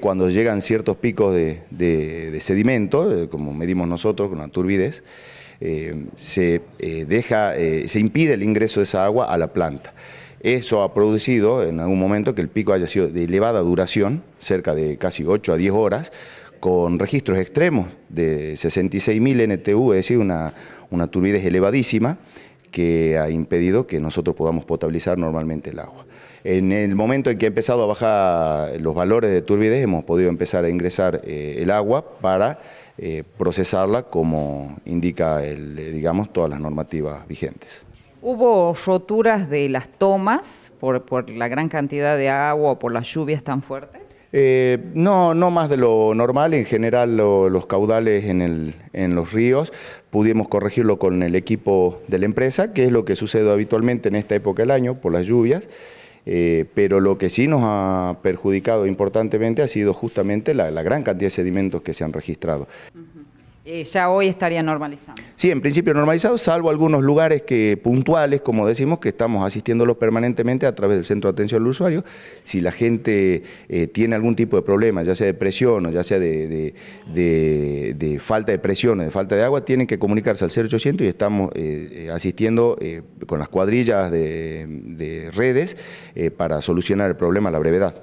Cuando llegan ciertos picos de, sedimento, eh, como medimos nosotros con la turbidez, eh, se, eh, deja, se impide el ingreso de esa agua a la planta. Eso ha producido en algún momento que el pico haya sido de elevada duración, cerca de casi 8 a 10 horas, con registros extremos de 66.000 NTU, es decir, una turbidez elevadísima, que ha impedido que nosotros podamos potabilizar normalmente el agua. En el momento en que ha empezado a bajar los valores de turbidez, hemos podido empezar a ingresar eh, el agua para eh, procesarla como indica eh, digamos, todas las normativas vigentes. Hubo roturas de las tomas por, por la gran cantidad de agua o por las lluvias tan fuertes. Eh, no, no más de lo normal. En general, los caudales en, los ríos pudimos corregirlo con el equipo de la empresa, que es lo que sucede habitualmente en esta época del año por las lluvias. Eh, pero lo que sí nos ha perjudicado importantemente ha sido justamente la, gran cantidad de sedimentos que se han registrado. Eh, ya hoy estaría normalizado? Sí, en principio normalizado, salvo algunos lugares que puntuales, como decimos, que estamos asistiéndolos permanentemente a través del Centro de Atención al Usuario. Si la gente eh, tiene algún tipo de problema, ya sea de presión o ya sea de, falta de presión o de falta de agua, tienen que comunicarse al 0800 y estamos eh, asistiendo con las cuadrillas de, redes para solucionar el problema a la brevedad.